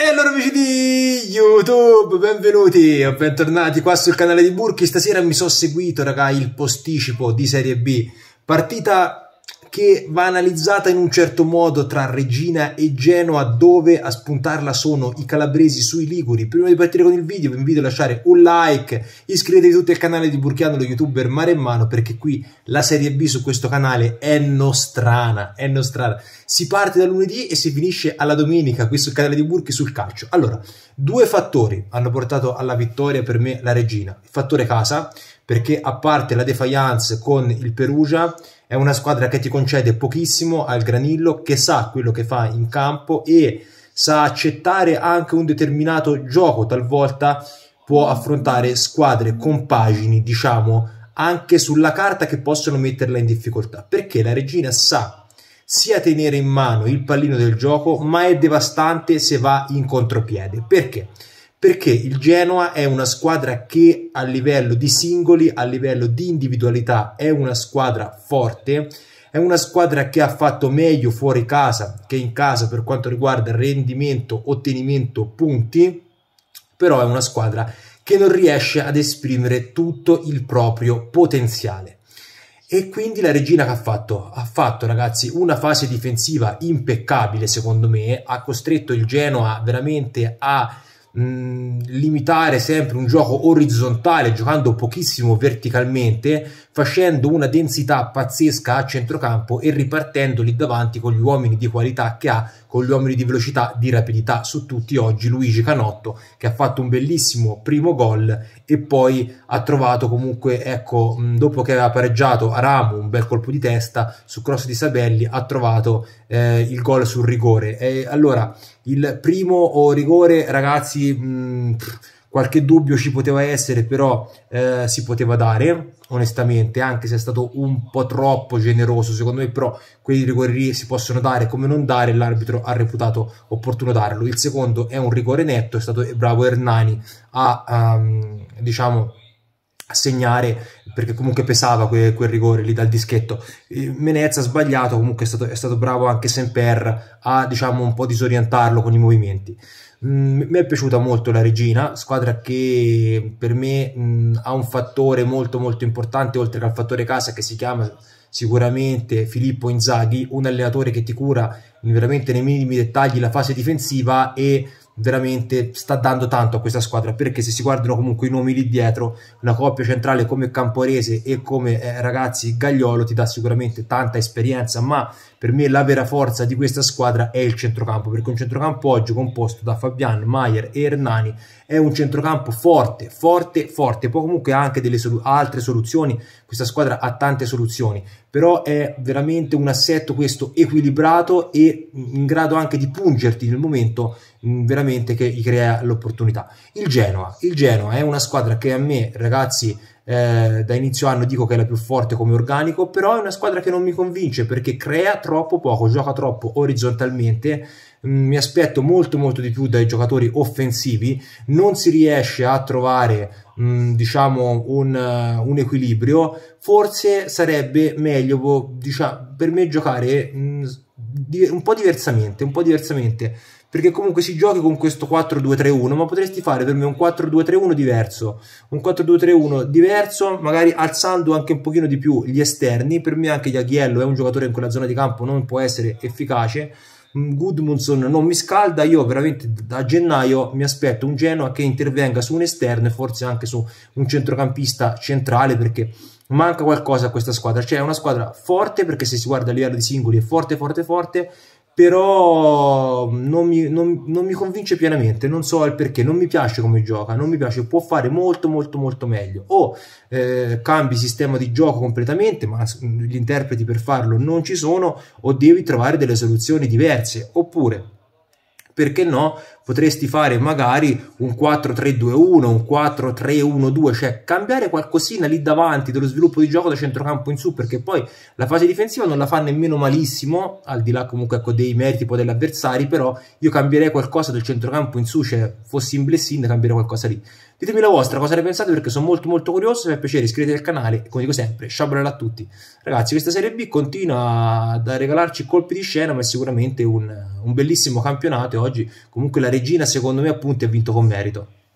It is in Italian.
E allora amici di YouTube, benvenuti o bentornati qua sul canale di Burki. Stasera mi sono seguito, raga, il posticipo di Serie B. Partita che va analizzata in un certo modo tra Regina e Genoa, dove a spuntarla sono i calabresi sui Liguri. Prima di partire con il video vi invito a lasciare un like, iscrivetevi tutti al canale di Burchiano, lo youtuber Mare in Mano perché qui la Serie B su questo canale è nostrana, è nostrana. Si parte da lunedì e si finisce alla domenica qui sul canale di Burchi sul calcio. Allora, due fattori hanno portato alla vittoria per me la Regina. Il fattore casa, perché a parte la defiance con il Perugia, è una squadra che ti concede pochissimo al granillo, che sa quello che fa in campo e sa accettare anche un determinato gioco, talvolta può affrontare squadre con pagini, diciamo, anche sulla carta che possono metterla in difficoltà, perché la regina sa sia tenere in mano il pallino del gioco, ma è devastante se va in contropiede. Perché? perché il Genoa è una squadra che a livello di singoli, a livello di individualità è una squadra forte, è una squadra che ha fatto meglio fuori casa che in casa per quanto riguarda rendimento, ottenimento, punti, però è una squadra che non riesce ad esprimere tutto il proprio potenziale. E quindi la regina che ha fatto? Ha fatto, ragazzi, una fase difensiva impeccabile, secondo me, ha costretto il Genoa veramente a limitare sempre un gioco orizzontale, giocando pochissimo verticalmente, facendo una densità pazzesca a centrocampo e ripartendo lì davanti con gli uomini di qualità che ha, con gli uomini di velocità, di rapidità su tutti oggi Luigi Canotto che ha fatto un bellissimo primo gol e poi ha trovato comunque, ecco, dopo che aveva pareggiato Aramu un bel colpo di testa su cross di Sabelli, ha trovato eh, il gol sul rigore. E allora, il primo rigore, ragazzi, ragazzi mh, mm, qualche dubbio ci poteva essere, però eh, si poteva dare, onestamente, anche se è stato un po' troppo generoso, secondo me però quei rigori lì si possono dare come non dare, l'arbitro ha reputato opportuno darlo. Il secondo è un rigore netto, è stato bravo Hernani a, um, diciamo, segnare perché comunque pesava quel, quel, rigore lì dal dischetto. Eh, Menezza ha sbagliato, comunque è stato, è stato bravo anche Semper a diciamo un po' disorientarlo con i movimenti. Mm, mi è piaciuta molto la Regina, squadra che per me mm, ha un fattore molto molto importante oltre che al fattore casa che si chiama sicuramente Filippo Inzaghi, un allenatore che ti cura veramente nei minimi dettagli la fase difensiva e veramente sta dando tanto a questa squadra perché se si guardano comunque i nomi lì dietro una coppia centrale come Camporese e come eh, ragazzi Gagliolo ti dà sicuramente tanta esperienza ma per me la vera forza di questa squadra è il centrocampo perché un centrocampo oggi composto da Fabian, Maier e Hernani è un centrocampo forte, forte, forte poi comunque ha anche delle solu altre soluzioni questa squadra ha tante soluzioni però è veramente un assetto questo equilibrato e in grado anche di pungerti nel momento mm, veramente che gli crea l'opportunità. Il Genoa, il Genoa è una squadra che a me ragazzi eh, da inizio anno dico che è la più forte come organico, però è una squadra che non mi convince perché crea troppo poco, gioca troppo orizzontalmente. Mm, mi aspetto molto molto di più dai giocatori offensivi, non si riesce a trovare mm, diciamo un, un, equilibrio, forse sarebbe meglio diciamo, per me giocare mm, un po' diversamente, un po' diversamente perché comunque si giochi con questo 4-2-3-1, ma potresti fare per me un 4-2-3-1 diverso, un 4-2-3-1 diverso, magari alzando anche un pochino di più gli esterni, per me anche Diaghiello è un giocatore in quella zona di campo, non può essere efficace, mm, Goodmanson non mi scalda, io veramente da gennaio mi aspetto un Genoa che intervenga su un esterno e forse anche su un centrocampista centrale perché manca qualcosa a questa squadra, cioè è una squadra forte perché se si guarda a livello di singoli è forte forte forte però non mi, non, non mi, convince pienamente, non so il perché, non mi piace come gioca, non mi piace, può fare molto molto molto meglio, o eh, cambi sistema di gioco completamente, ma gli interpreti per farlo non ci sono, o devi trovare delle soluzioni diverse, oppure perché no, potresti fare magari un 4-3-2-1, un 4-3-1-2, cioè cambiare qualcosina lì davanti dello sviluppo di gioco da centrocampo in su, perché poi la fase difensiva non la fa nemmeno malissimo, al di là comunque ecco, dei meriti poi degli avversari, però io cambierei qualcosa del centrocampo in su, cioè fossi in blessing cambierei qualcosa lì. Ditemi la vostra, cosa ne pensate perché sono molto molto curioso, mi fa piacere iscrivetevi al canale e come dico sempre, sciabrella a tutti. Ragazzi, questa Serie B continua a regalarci colpi di scena, ma è sicuramente un, un bellissimo campionato e oggi comunque la regia regina secondo me appunto è vinto con merito